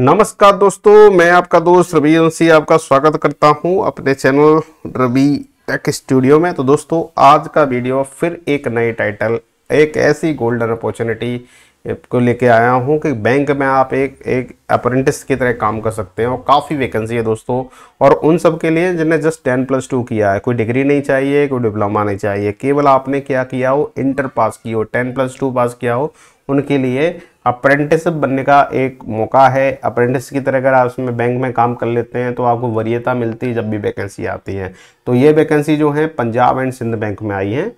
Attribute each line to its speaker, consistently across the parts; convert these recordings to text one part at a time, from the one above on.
Speaker 1: नमस्कार दोस्तों मैं आपका दोस्त रवि वंशी आपका स्वागत करता हूं अपने चैनल रवि टेक स्टूडियो में तो दोस्तों आज का वीडियो फिर एक नए टाइटल एक ऐसी गोल्डन अपॉर्चुनिटी को लेके आया हूं कि बैंक में आप एक एक अप्रेंटिस की तरह काम कर सकते हैं और काफ़ी वैकेंसी है दोस्तों और उन सब के लिए जिन्हें जस्ट टेन प्लस टू किया है कोई डिग्री नहीं चाहिए कोई डिप्लोमा नहीं चाहिए केवल आपने क्या किया हो इंटर पास किया हो टेन प्लस टू पास किया हो उनके लिए अप्रेंटिस बनने का एक मौका है अप्रेंटिस की तरह अगर आप उसमें बैंक में काम कर लेते हैं तो आपको वरीयता मिलती है जब भी वैकेंसी आती है तो ये वैकेंसी जो है पंजाब एंड सिंध बैंक में आई है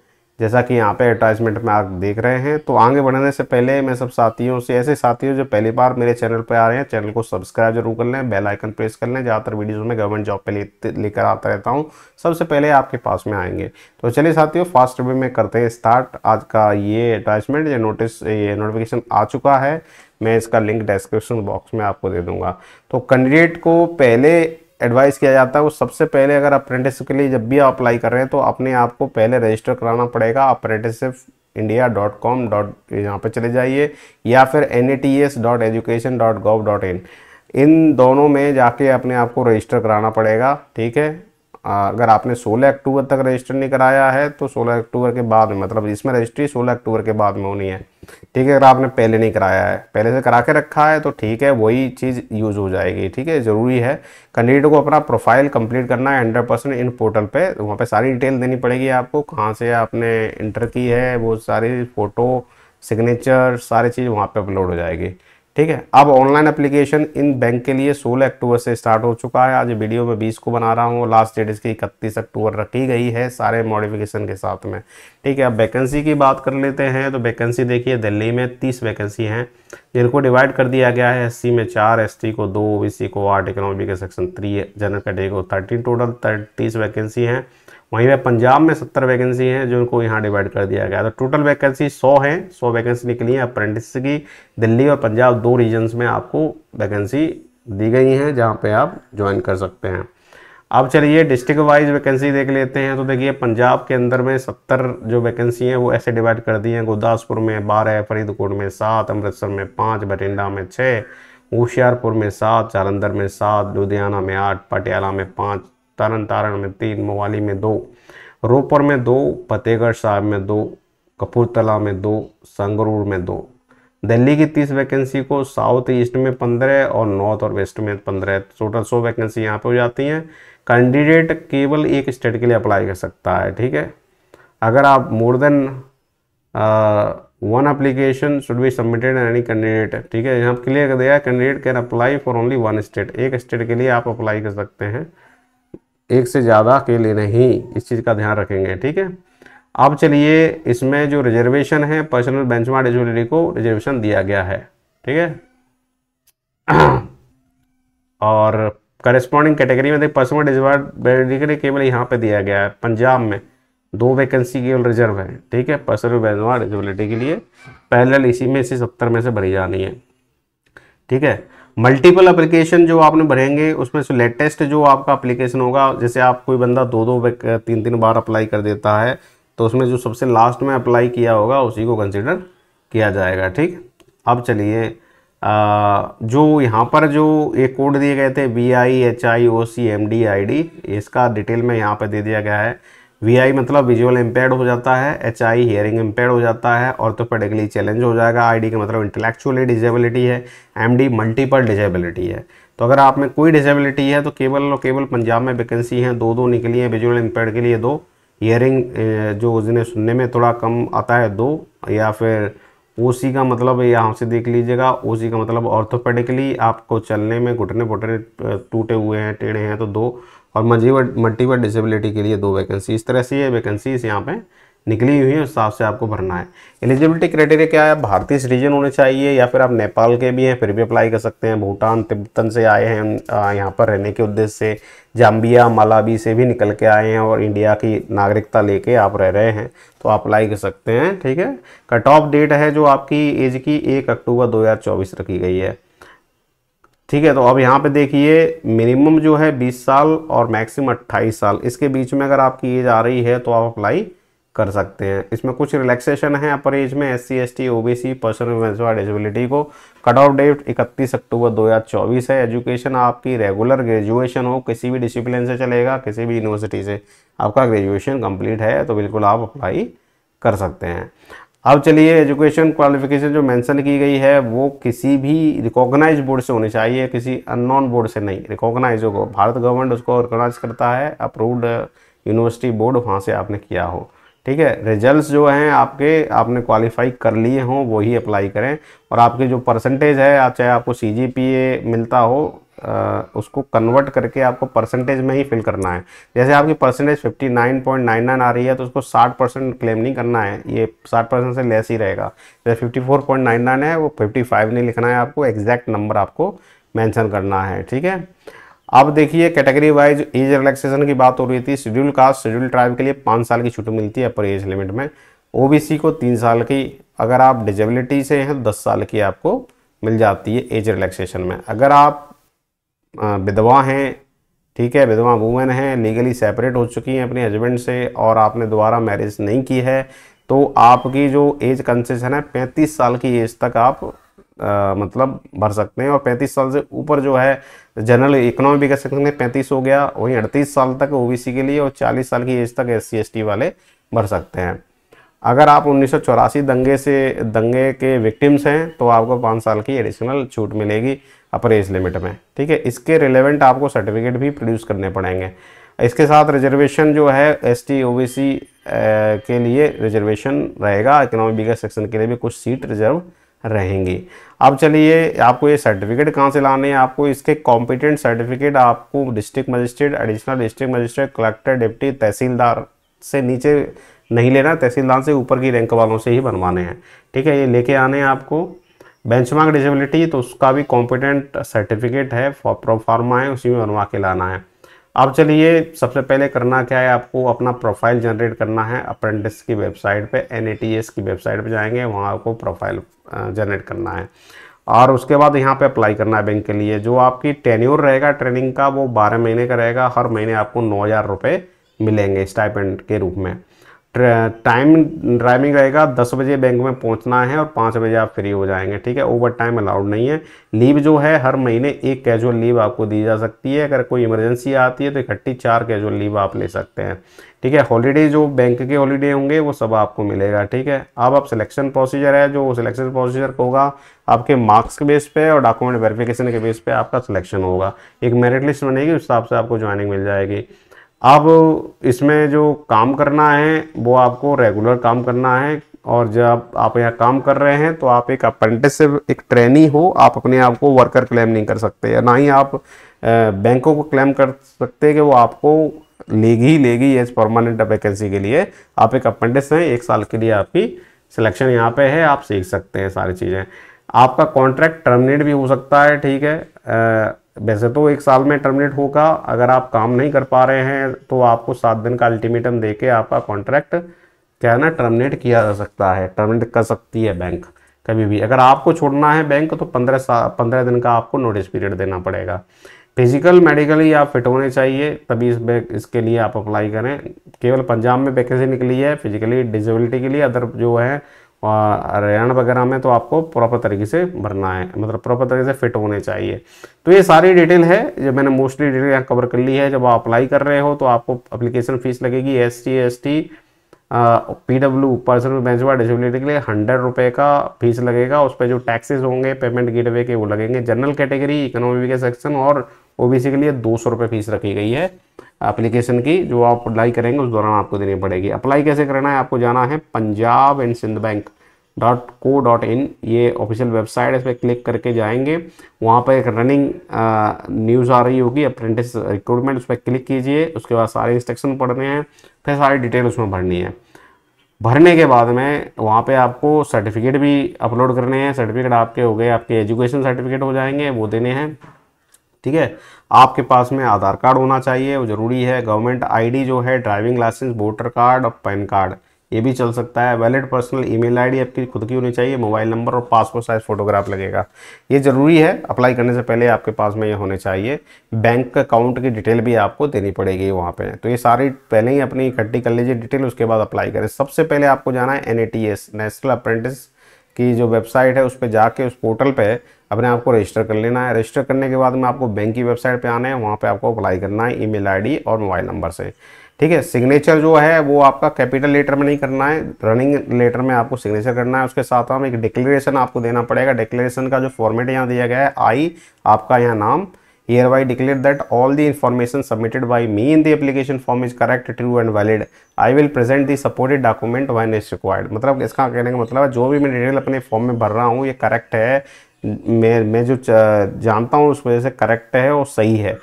Speaker 1: जैसा कि यहाँ पे एडवर्टाइजमेंट में आप देख रहे हैं तो आगे बढ़ने से पहले मैं सब साथियों से ऐसे साथियों जो पहली बार मेरे चैनल पर आ रहे हैं चैनल को सब्सक्राइब जरूर कर लें बेल आइकन प्रेस कर लें ज़्यादातर वीडियोज़ में गवर्नमेंट जॉब पे लेकर ले आता रहता हूँ सबसे पहले आपके पास में आएंगे तो चलिए साथियों फास्ट वे में करते हैं स्टार्ट आज का ये एडवर्टाइजमेंट या नोटिस ये नोटिफिकेशन आ चुका है मैं इसका लिंक डिस्क्रिप्शन बॉक्स में आपको दे दूंगा तो कैंडिडेट को पहले एडवाइस किया जाता है वो सबसे पहले अगर अप्रेंटिसशिप के लिए जब भी आप अप्लाई कर रहे हैं तो अपने आप को पहले रजिस्टर कराना पड़ेगा apprenticeship India dot com dot यहाँ पर चले जाइए या फिर N A T S dot education dot gov dot in इन दोनों में जाके अपने आप को रजिस्टर कराना पड़ेगा ठीक है अगर आपने 16 अक्टूबर तक रजिस्टर नहीं कराया है तो 16 अक्टूबर के बाद में मतलब इसमें रजिस्ट्री 16 अक्टूबर के बाद में होनी है ठीक है अगर आपने पहले नहीं कराया है पहले से करा के रखा है तो ठीक है वही चीज़ यूज़ हो जाएगी ठीक है ज़रूरी है कैंडिडेट को अपना प्रोफाइल कंप्लीट करना है हंड्रेड परसेंट इन पोर्टल तो वहाँ पर सारी डिटेल देनी पड़ेगी आपको कहाँ से आपने इंटर की है वो सारी फ़ोटो सिग्नेचर सारी चीज़ वहाँ पर अपलोड हो जाएगी ठीक है अब ऑनलाइन एप्लीकेशन इन बैंक के लिए 16 अक्टूबर से स्टार्ट हो चुका है आज वीडियो में 20 को बना रहा हूँ लास्ट डेट इसकी इकतीस अक्टूबर रखी गई है सारे मॉडिफिकेशन के साथ में ठीक है अब वैकेंसी की बात कर लेते हैं तो वैकेंसी देखिए दिल्ली में 30 वैकेंसी हैं जिनको डिवाइड कर दिया गया है एस में चार एस को दो ओ को आठ इकोनॉमी के सेक्शन थ्री जनरल कैटेगरी को थर्टीन टोटल तीस वैकेंसी हैं वहीं पे पंजाब में सत्तर वैकेंसी हैं जो उनको यहाँ डिवाइड कर दिया गया तो टोटल वैकेंसी सौ हैं सौ वैकेंसी निकली है अप्रेंटिस की दिल्ली और पंजाब दो रीजन्स में आपको वैकेंसी दी गई हैं जहाँ पे आप ज्वाइन कर सकते हैं अब चलिए डिस्ट्रिक्ट वाइज वैकेंसी देख लेते हैं तो देखिए पंजाब के अंदर में सत्तर जो वैकेंसी हैं वो ऐसे डिवाइड कर दी हैं गुरदासपुर में बारह फरीदकोट में सात अमृतसर में पाँच बठिंडा में छः होशियारपुर में सात जालंधर में सात लुधियाना में आठ पटियाला में पाँच तरन तारण में तीन मोवाली में दो रोपर में दो फतेहगढ़ साहब में दो कपूरतला में दो संगरूर में दो दिल्ली की तीस वैकेंसी को साउथ ईस्ट में पंद्रह और नॉर्थ और वेस्ट में पंद्रह टोटल सौ वैकेंसी यहाँ पे हो जाती हैं कैंडिडेट केवल एक स्टेट के लिए अप्लाई कर सकता है ठीक है अगर आप more than one application should be submitted any candidate ठीक है यहाँ क्लियर कर दिया candidate can apply for only one state एक स्टेट के लिए आप अप्लाई कर सकते हैं एक से ज़्यादा के लिए नहीं इस चीज़ का ध्यान रखेंगे ठीक है अब चलिए इसमें जो रिजर्वेशन है पर्सनल बेंचमार्क एलिजिबिलिटी को रिजर्वेशन दिया गया है ठीक है और करस्पॉन्डिंग कैटेगरी में देख पर्सनल डिजवार्डिगरी केवल यहाँ पे दिया गया है पंजाब में दो वैकेंसी केवल रिजर्व है ठीक है पर्सनल बेंचमार्क एलिजिबिलिटी के लिए पैरल इसी में से सत्तर में से भरी जानी है ठीक है मल्टीपल अप्लीकेशन जो आपने भरेंगे उसमें से लेटेस्ट जो आपका अप्लीकेशन होगा जैसे आप कोई बंदा दो दो तीन तीन बार अप्लाई कर देता है तो उसमें जो सबसे लास्ट में अप्लाई किया होगा उसी को कंसिडर किया जाएगा ठीक अब चलिए जो यहाँ पर जो ये कोड दिए गए थे B I H I O C M D I D इसका डिटेल में यहाँ पर दे दिया गया है आई मतलब विजुअल इम्पेयर्ड हो जाता है एच आई हियरिंग इम्पेयर हो जाता है ऑर्थोपेडिकली तो चैलेंज हो जाएगा आई डी का मतलब इंटेलेक्चुअली डिजेबिलिटी है एम डी मल्टीपल डिजेबिलिटी है तो अगर आप में कोई डिजेबिलिटी है तो केवल और केवल पंजाब में वैकेंसी हैं दो दो निकली हैं विजुअल इम्पेयर के लिए दो हियरिंग जो जिन्हें सुनने में थोड़ा कम आता है दो या फिर सी का मतलब यहाँ से देख लीजिएगा सी का मतलब ऑर्थोपेडिकली आपको चलने में घुटने पुटने टूटे हुए हैं टेढ़े हैं तो दो और मल्टीपल मल्टीपल डिसेबिलिटी के लिए दो वैकेंसी इस तरह से ये वैकेंसीज यहाँ पे निकली हुई है उस हिसाब से आपको भरना है एलिजिबिलिटी क्राइटेरिया क्या है भारतीय सिटीजन होने चाहिए या फिर आप नेपाल के भी हैं फिर भी अप्लाई कर सकते हैं भूटान तिब्बतन से आए हैं यहाँ पर रहने के उद्देश्य से जाम्बिया मालावी से भी निकल के आए हैं और इंडिया की नागरिकता लेके आप रह रहे हैं तो आप अप्लाई कर सकते हैं ठीक है कट ऑफ डेट है जो आपकी एज की एक अक्टूबर दो रखी गई है ठीक है तो अब यहाँ पे देखिए मिनिमम जो है 20 साल और मैक्सिमम 28 साल इसके बीच में अगर आपकी एज आ रही है तो आप अप्लाई कर सकते हैं इसमें कुछ रिलैक्सेशन है अपर एज में S C S T O B C person disability को कट ऑफ डेट 31 अक्टूबर 2024 है एजुकेशन आपकी रेगुलर ग्रेजुएशन हो किसी भी डिसिप्लिन से चलेगा किसी भी यूनिवर्सिटी से आपका ग्रेजुएशन कंप्लीट है तो बिल्कुल आप अप्लाई कर सकते हैं अब चलिए एजुकेशन क्वालिफिकेशन जो मेंशन की गई है वो किसी भी रिकॉग्नाइज बोर्ड से होनी चाहिए किसी अननोन बोर्ड से नहीं रिकॉग्नाइज होगा भारत गवर्नमेंट उसको रिकॉग्नाइज करता है अप्रूव्ड यूनिवर्सिटी बोर्ड वहाँ से आपने किया हो ठीक है रिजल्ट्स जो हैं आपके आपने क्वालिफाई कर लिए हों वही अप्लाई करें और आपके जो परसेंटेज है चाहे आपको सी मिलता हो उसको कन्वर्ट करके आपको परसेंटेज में ही फिल करना है जैसे आपकी परसेंटेज 59.99 आ रही है तो उसको 60 परसेंट क्लेम नहीं करना है ये 60 परसेंट से लेस ही रहेगा जैसे 54.99 है वो 55 नहीं लिखना है आपको एग्जैक्ट नंबर आपको मैंशन करना है ठीक है अब देखिए कैटेगरी वाइज एज रिलैक्सेशन की बात हो रही थी शेड्यूल कास्ट शेड्यूल ट्राइब के लिए पाँच साल की छूट मिलती है अपर एज लिमिट में ओबीसी को तीन साल की अगर आप डिजेबिलिटी से हैं तो दस साल की आपको मिल जाती है एज रिलैक्सेशन में अगर आप विधवा हैं ठीक है विधवा वूमेन हैं लीगली सेपरेट हो चुकी हैं अपने हस्बैंड से और आपने दोबारा मैरिज नहीं की है तो आपकी जो एज कंसेशन है पैंतीस साल की एज तक आप आ, मतलब भर सकते हैं और 35 साल से ऊपर जो है जनरल इकोनॉमी भी कर सकते हैं पैंतीस हो गया वहीं अड़तीस साल तक ओबीसी के लिए और 40 साल की एज तक एस सी वाले भर सकते हैं अगर आप उन्नीस दंगे से दंगे के विक्टिम्स हैं तो आपको पाँच साल की एडिशनल छूट मिलेगी अपर एज लिमिट में ठीक है इसके रिलेवेंट आपको सर्टिफिकेट भी प्रोड्यूस करने पड़ेंगे इसके साथ रिजर्वेशन जो है एस टी ओ के लिए रिजर्वेशन रहेगा इकोनॉमिक बीगर सेक्शन के लिए भी कुछ सीट रिजर्व रहेंगी अब चलिए आपको ये सर्टिफिकेट कहाँ से लाने हैं आपको इसके कॉम्पिटेंट सर्टिफिकेट आपको district magistrate additional district magistrate collector deputy tehsildar से नीचे नहीं लेना तहसीलदार से ऊपर की रैंक वालों से ही बनवाने हैं ठीक है ये लेके आने हैं आपको बेंचमार्क डिसेबिलिटी तो उसका भी कॉम्पिटेंट सर्टिफिकेट है प्रोफार्मा है उसी में बनवा के लाना है अब चलिए सबसे पहले करना क्या है आपको अपना प्रोफाइल जनरेट करना है अप्रेंटिस की वेबसाइट पे एन की वेबसाइट पे जाएंगे वहाँ आपको प्रोफाइल जनरेट करना है और उसके बाद यहाँ पे अप्लाई करना है बैंक के लिए जो आपकी टेन्योर रहेगा ट्रेनिंग का वो बारह महीने का रहेगा हर महीने आपको नौ हज़ार रुपये मिलेंगे स्टाइपेंट के रूप में टाइम ड्राइविंग रहेगा दस बजे बैंक में पहुंचना है और पाँच बजे आप फ्री हो जाएंगे ठीक है ओवर टाइम अलाउड नहीं है लीव जो है हर महीने एक कैजुअल लीव आपको दी जा सकती है अगर कोई इमरजेंसी आती है तो इकट्ठी चार कैजुअल लीव आप ले सकते हैं ठीक है हॉलीडे जो बैंक के हॉलीडे होंगे वो सब आपको मिलेगा ठीक है अब आप सिलेक्शन प्रोसीजर है जो सिलेक्शन प्रोसीजर होगा आपके मार्क्स के बेस पे और डॉक्यूमेंट वेरिफिकेशन के बेस पे आपका सिलेक्शन होगा एक मेरिट लिस्ट बनेगी उस हिसाब से आपको ज्वाइनिंग मिल जाएगी अब इसमें जो काम करना है वो आपको रेगुलर काम करना है और जब आप यहाँ काम कर रहे हैं तो आप एक अप्रेंटिसशिप एक ट्रेनी हो आप अपने आप को वर्कर क्लेम नहीं कर सकते या ना ही आप बैंकों को क्लेम कर सकते कि वो आपको लेगी लेगी एज परमानेंट वैकेंसी के लिए आप एक अप्रेंटिस हैं एक साल के लिए आपकी सिलेक्शन यहाँ पे है आप सीख सकते हैं सारी चीज़ें आपका कॉन्ट्रैक्ट टर्मिनेट भी हो सकता है ठीक है वैसे तो एक साल में टर्मिनेट होगा अगर आप काम नहीं कर पा रहे हैं तो आपको सात दिन का अल्टीमेटम दे के आपका कॉन्ट्रैक्ट क्या है ना टर्मिनेट किया जा सकता है टर्मिनेट कर सकती है बैंक कभी भी अगर आपको छोड़ना है बैंक तो पंद्रह पंद्रह दिन का आपको नोटिस पीरियड देना पड़ेगा फिजिकल मेडिकली आप फिट होने चाहिए तभी इस इसके लिए आप अप्लाई करें केवल पंजाब में वैकेंसी निकली है फिजिकली डिजेबिलिटी के लिए अदर जो है हरियाणा वगैरह में तो आपको प्रॉपर तरीके से भरना है मतलब प्रॉपर तरीके से फिट होने चाहिए तो ये सारी डिटेल है जो मैंने मोस्टली डिटेल यहाँ कवर कर ली है जब आप अप्लाई कर रहे हो तो आपको अप्लीकेशन फ़ीस लगेगी S T S T P W person bench benchmark disability के लिए हंड्रेड रुपये का फीस लगेगा उस पर जो टैक्सेस होंगे पेमेंट गेट के वो लगेंगे जनरल कैटेगरी इकोनॉमी के सेक्शन और ओ के लिए दो सौ रुपये फीस रखी गई है एप्लीकेशन की जो आप अप्लाई करेंगे उस दौरान आपको देनी पड़ेगी अप्लाई कैसे करना है आपको जाना है Punjab and Sind bank dot co dot in ये ऑफिशियल वेबसाइट है इस पर क्लिक करके जाएंगे वहाँ पर एक रनिंग न्यूज़ आ रही होगी अप्रेंटिस रिक्रूटमेंट उस पर क्लिक कीजिए उसके बाद सारे इंस्ट्रक्शन पढ़ने हैं फिर सारी डिटेल उसमें भरनी है भरने के बाद में वहाँ पे आपको सर्टिफिकेट भी अपलोड करने हैं सर्टिफिकेट आपके हो गए आपके एजुकेशन सर्टिफिकेट हो जाएंगे वो देने हैं ठीक है आपके पास में आधार कार्ड होना चाहिए वो ज़रूरी है गवर्नमेंट आईडी जो है ड्राइविंग लाइसेंस वोटर कार्ड और पैन कार्ड ये भी चल सकता है वैलिड पर्सनल ईमेल आईडी आपकी खुद की होनी चाहिए मोबाइल नंबर और पासपोर्ट साइज फोटोग्राफ लगेगा ये ज़रूरी है अप्लाई करने से पहले आपके पास में ये होने चाहिए बैंक अकाउंट की डिटेल भी आपको देनी पड़ेगी वहाँ पे तो ये सारी पहले ही अपनी इकट्ठी कर लीजिए डिटेल उसके बाद अप्लाई करें सबसे पहले आपको जाना है एन नेशनल अप्रेंटिस की जो वेबसाइट है उस पर जाके उस पोर्टल पे अपने आप को रजिस्टर कर लेना है रजिस्टर करने के बाद में आपको बैंक की वेबसाइट पे आना है वहाँ पे आपको अप्लाई करना है ईमेल आईडी और मोबाइल नंबर से ठीक है सिग्नेचर जो है वो आपका कैपिटल लेटर में नहीं करना है रनिंग लेटर में आपको सिग्नेचर करना है उसके साथ हम एक डिक्लेरेशन आपको देना पड़ेगा डिक्लेरेशन का जो फॉर्मेट यहाँ दिया गया है आई आपका यहाँ नाम hereby declare that all the information submitted by me in the application form is correct true and valid i will present the supported document when is required मतलब इसका कहने का मतलब जो भी मैं डिटेल अपने फॉर्म में भर रहा हूँ ये करेक्ट है मैं मैं जो जानता हूँ उस वजह से करेक्ट है और सही है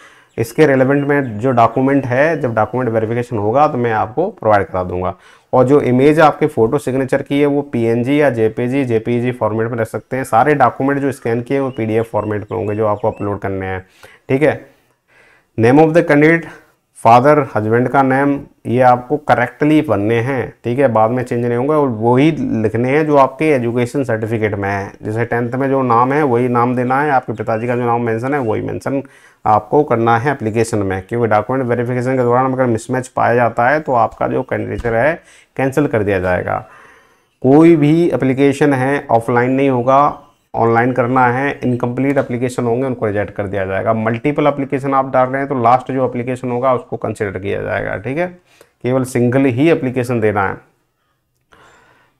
Speaker 1: इसके रेलेवेंट में जो डॉक्यूमेंट है जब डॉक्यूमेंट वेरिफिकेशन होगा तो मैं आपको प्रोवाइड करा दूंगा और जो इमेज आपके फोटो सिग्नेचर की है वो पीएनजी या जेपीजी जेपीजी फॉर्मेट में रख सकते हैं सारे डॉक्यूमेंट जो स्कैन किए हैं वो पीडीएफ फॉर्मेट में होंगे जो आपको अपलोड करने हैं ठीक है name of the candidate father husband का नेम ये आपको करेक्टली बनने हैं ठीक है बाद में चेंज नहीं होंगे और वही लिखने हैं जो आपके एजुकेशन सर्टिफिकेट में है जैसे टेंथ में जो नाम है वही नाम देना है आपके पिताजी का जो नाम मेंशन है वही मेंशन आपको करना है एप्लीकेशन में क्योंकि डॉक्यूमेंट वेरिफिकेशन के दौरान अगर मिसमैच पाया जाता है तो आपका जो कैंडिडेचर है कैंसिल कर दिया जाएगा कोई भी एप्लीकेशन है ऑफलाइन नहीं होगा ऑनलाइन करना है इनकम्प्लीट एप्लीकेशन होंगे उनको रिजेक्ट कर दिया जाएगा मल्टीपल एप्लीकेशन आप डाल रहे हैं तो लास्ट जो एप्लीकेशन होगा उसको कंसिडर किया जाएगा ठीक है केवल सिंगल ही एप्लीकेशन देना है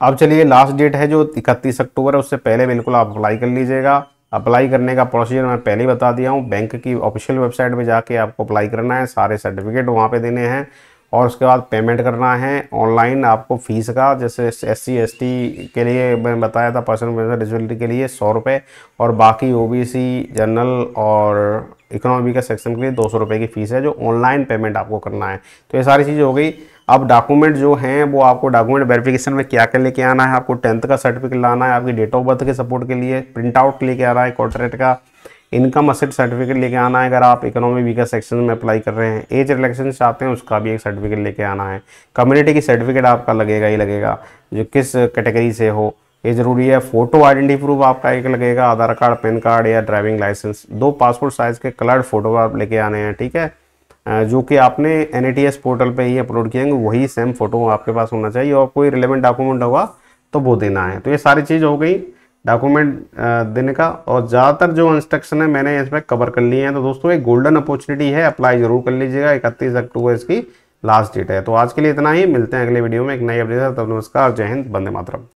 Speaker 1: अब चलिए लास्ट डेट है जो इकतीस अक्टूबर है उससे पहले बिल्कुल आप अप्लाई कर लीजिएगा अप्लाई करने का प्रोसीजर मैं पहले ही बता दिया हूँ बैंक की ऑफिशियल वेबसाइट पे जाके आपको अप्लाई करना है सारे सर्टिफिकेट वहाँ पे देने हैं और उसके बाद पेमेंट करना है ऑनलाइन आपको फीस का जैसे एस सी के लिए मैंने बताया था पर्सन विद डिसबिलिटी के लिए सौ रुपये और बाकी ओ जनरल और इकोनॉमी का सेक्शन के लिए दो सौ रुपये की फ़ीस है जो ऑनलाइन पेमेंट आपको करना है तो ये सारी चीज़ हो गई अब डॉक्यूमेंट जो हैं वो आपको डॉक्यूमेंट वेरिफिकेशन में क्या क्या लेके आना है आपको टेंथ का सर्टिफिकेट लाना है आपकी डेट ऑफ बर्थ के सपोर्ट के लिए प्रिंट आउट लेके आना है कॉन्ट्रेक्ट का इनकम असेट सर्टिफिकेट लेके आना है अगर आप इकोनॉमी वीकर सेक्शन में अप्लाई कर रहे हैं एज रिलेक्शन चाहते हैं उसका भी एक सर्टिफिकेट लेके आना है कम्युनिटी की सर्टिफिकेट आपका लगेगा ही लगेगा जो किस कैटेगरी से हो ये ज़रूरी है फोटो आइडेंटिटी प्रूफ आपका एक लगेगा आधार कार्ड पैन कार्ड या ड्राइविंग लाइसेंस दो पासपोर्ट साइज़ के कलर्ड फोटो आप लेके आने हैं ठीक है जो कि आपने एन पोर्टल पे ही अपलोड हैं वही सेम फोटो आपके पास होना चाहिए और कोई रिलेवेंट डॉक्यूमेंट होगा तो वो देना है तो ये सारी चीज़ हो गई डॉक्यूमेंट देने का और ज़्यादातर जो इंस्ट्रक्शन है मैंने इसमें कवर कर लिए हैं तो दोस्तों एक गोल्डन अपॉर्चुनिटी है अप्लाई जरूर कर लीजिएगा इकतीस अक्टूबर इसकी लास्ट डेट है तो आज के लिए इतना ही मिलते हैं अगले वीडियो में एक नई अपडेट तब नमस्कार जय हिंद बंदे मातरम